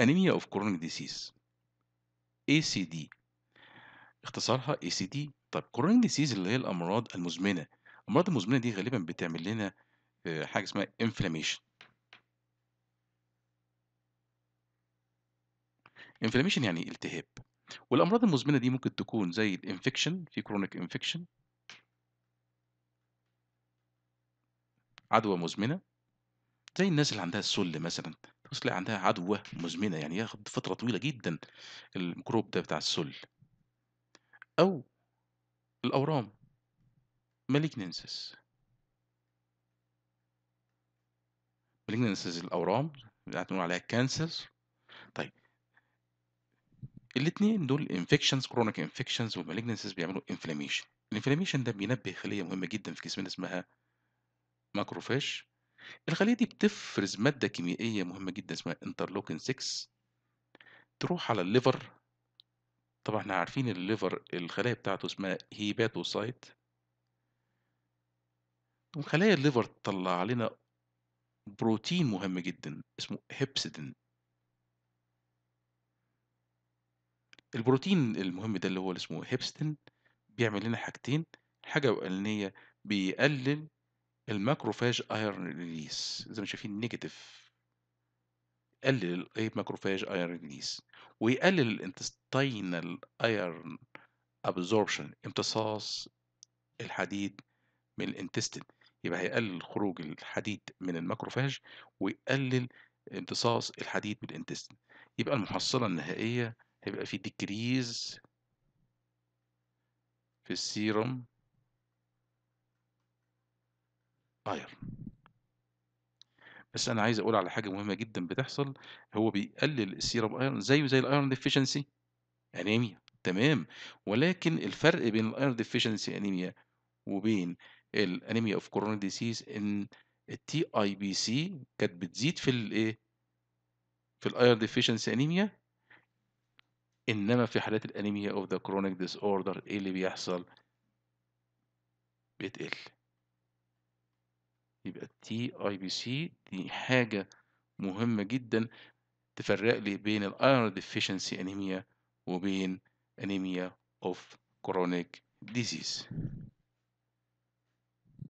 انيميا اوف كرونيك ديزيز اي سي دي اختصارها اي سي دي طب كرونيك ديزيز اللي هي الامراض المزمنه الامراض المزمنه دي غالبا بتعمل لنا آه، حاجه اسمها انفلاميشن انفلاميشن يعني التهاب والامراض المزمنه دي ممكن تكون زي الانفكشن في كرونيك انفكشن عدوى مزمنه زي الناس اللي عندها السل مثلا تلاقي عندها عدوى مزمنة، يعني ياخد فترة طويلة جدًا الميكروب ده بتاع السُّل. أو الأورام malignancies. malignancies الأورام بتاعة بنقول عليها كانسرز طيب الاتنين دول infections chronic infections ومالجنسس بيعملوا inflammation. الانفلاميشن ده بينبّه خلية مهمة جدًا في جسمنا اسمها macrophage الخلية دي بتفرز مادة كيميائية مهمة جدًا اسمها interleukin 6 تروح على الليفر، طبعًا إحنا عارفين الليفر الخلايا بتاعته اسمها هيباتوسايت وخلايا خلايا الليفر تطلّع لنا بروتين مهم جدًا اسمه هيبسيدين. البروتين المهم ده اللي هو اسمه هيبسيدين بيعمل لنا حاجتين، حاجة وقلنية بيقلل الماكروفاج ايرن ريليس زي ما شايفين نيجاتيف يقلل ايه ماكروفاج ايرن ريليس ويقلل الانتستينال ايرن ابزوربشن امتصاص الحديد من الانتستين يبقى هيقلل خروج الحديد من الماكروفاج ويقلل امتصاص الحديد من الانتستين يبقى المحصله النهائيه هيبقى في ديكريز في السيروم طاير بس انا عايز اقول على حاجه مهمه جدا بتحصل هو بيقلل السيرم ايرون زيه زي الايرون ديفيشنسي انيميا تمام ولكن الفرق بين الايرون ديفيشنسي انيميا وبين الانيميا اوف كورونا ديسيز ان التي اي بي سي كانت بتزيد في الايه في الايرون ديفيشنسي انيميا انما في حالات الانيميا اوف ذا كرونيك ديس اوردر ايه اللي بيحصل بتقل يبقى تي اي بي سي دي حاجة مهمة جدا تفرق لي بين الايرون ديفيشنسي انيميا وبين انيميا اوف كورونيك ديزيز